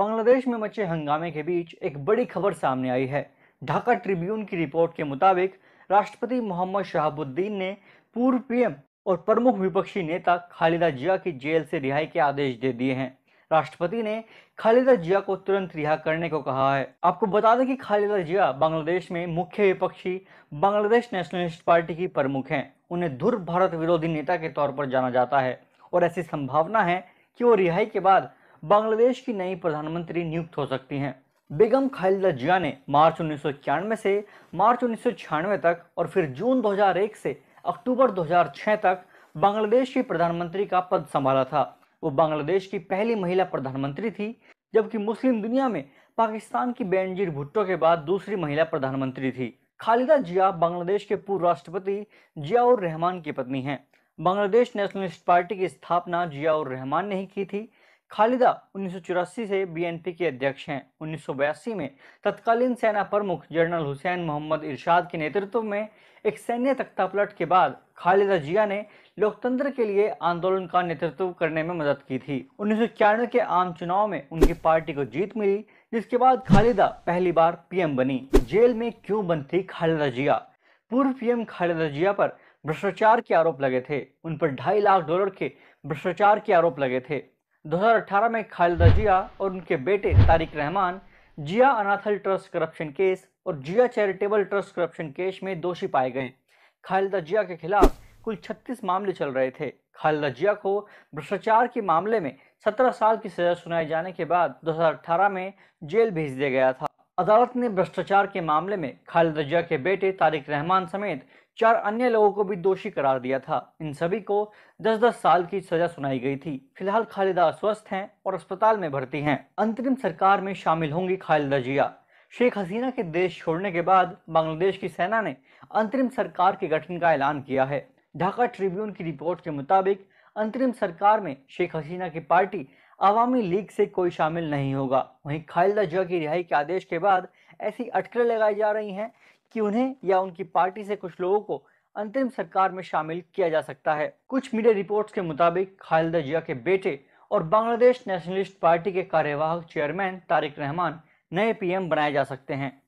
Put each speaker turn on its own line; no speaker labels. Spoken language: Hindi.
बांग्लादेश में मचे हंगामे के बीच एक बड़ी खबर सामने आई है ढाका ट्रिब्यून की रिपोर्ट के मुताबिक राष्ट्रपति मोहम्मद शहाबुद्दीन ने पूर्व पीएम और प्रमुख विपक्षी नेता खालिदा जिया की जेल से रिहाई के आदेश दे दिए हैं राष्ट्रपति ने खालिदा जिया को तुरंत रिहा करने को कहा है आपको बता दें कि खालिदा जिया बांग्लादेश में मुख्य विपक्षी बांग्लादेश नेशनलिस्ट पार्टी की प्रमुख हैं उन्हें ध्रुव भारत विरोधी नेता के तौर पर जाना जाता है और ऐसी संभावना है कि वो रिहाई के बाद बांग्लादेश की नई प्रधानमंत्री नियुक्त हो सकती हैं बेगम खालिदा जिया ने मार्च उन्नीस से मार्च उन्नीस तक और फिर जून 2001 से अक्टूबर 2006 तक बांग्लादेश की प्रधानमंत्री का पद संभाला था वो बांग्लादेश की पहली महिला प्रधानमंत्री थी जबकि मुस्लिम दुनिया में पाकिस्तान की बेनजीर भुट्टो के बाद दूसरी महिला प्रधानमंत्री थी खालिदा जिया बांग्लादेश के पूर्व राष्ट्रपति जियाउर रहमान की पत्नी हैं बांग्लादेश नेशनलिस्ट पार्टी की स्थापना जियाउर रहमान ने ही की थी खालिदा उन्नीस से बीएनपी के अध्यक्ष हैं उन्नीस में तत्कालीन सेना प्रमुख जनरल हुसैन मोहम्मद इरशाद के नेतृत्व में एक सैन्य तख्तापलट के बाद खालिदा जिया ने लोकतंत्र के लिए आंदोलन का नेतृत्व करने में मदद की थी उन्नीस के आम चुनाव में उनकी पार्टी को जीत मिली जिसके बाद खालिदा पहली बार पीएम बनी जेल में क्यों बनती थी खालिदा जिया पूर्व पीएम खालिदा जिया पर भ्रष्टाचार के आरोप लगे थे उन पर ढाई लाख डॉलर के भ्रष्टाचार के आरोप लगे थे 2018 में खालिदा जिया और उनके बेटे तारिक रहमान जिया अनाथल ट्रस्ट करप्शन केस और Zia charitable trust corruption case में दोषी पाए गए खालिदा जिया के खिलाफ कुल 36 मामले चल रहे थे खालिदा जिया को भ्रष्टाचार के मामले में 17 साल की सजा सुनाए जाने के बाद 2018 में जेल भेज दिया गया था अदालत ने भ्रष्टाचार के मामले में खालिदा जिया के बेटे तारिक रहमान समेत चार अन्य लोगों को भी दोषी करार दिया था इन सभी को 10-10 साल की सजा सुनाई गई थी फिलहाल खालिदा अस्वस्थ हैं और अस्पताल में भर्ती हैं अंतरिम सरकार में शामिल होंगी खालिदा जिया शेख हसीना के देश छोड़ने के बाद बांग्लादेश की सेना ने अंतरिम सरकार के गठन का ऐलान किया है ढाका ट्रिब्यून की रिपोर्ट के मुताबिक अंतरिम सरकार में शेख हसीना की पार्टी आवामी लीग से कोई शामिल नहीं होगा वहीं खालिदा जिया की रिहाई के आदेश के बाद ऐसी अटकलें लगाई जा रही हैं कि उन्हें या उनकी पार्टी से कुछ लोगों को अंतरिम सरकार में शामिल किया जा सकता है कुछ मीडिया रिपोर्ट्स के मुताबिक खालिदा जिया के बेटे और बांग्लादेश नेशनलिस्ट पार्टी के कार्यवाहक चेयरमैन तारिक रहमान नए पीएम बनाए जा सकते हैं